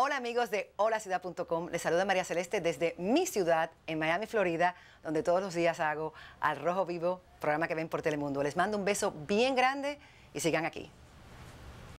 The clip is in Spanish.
Hola amigos de holaciudad.com, les saluda María Celeste desde mi ciudad en Miami, Florida, donde todos los días hago Al Rojo Vivo, programa que ven por Telemundo. Les mando un beso bien grande y sigan aquí.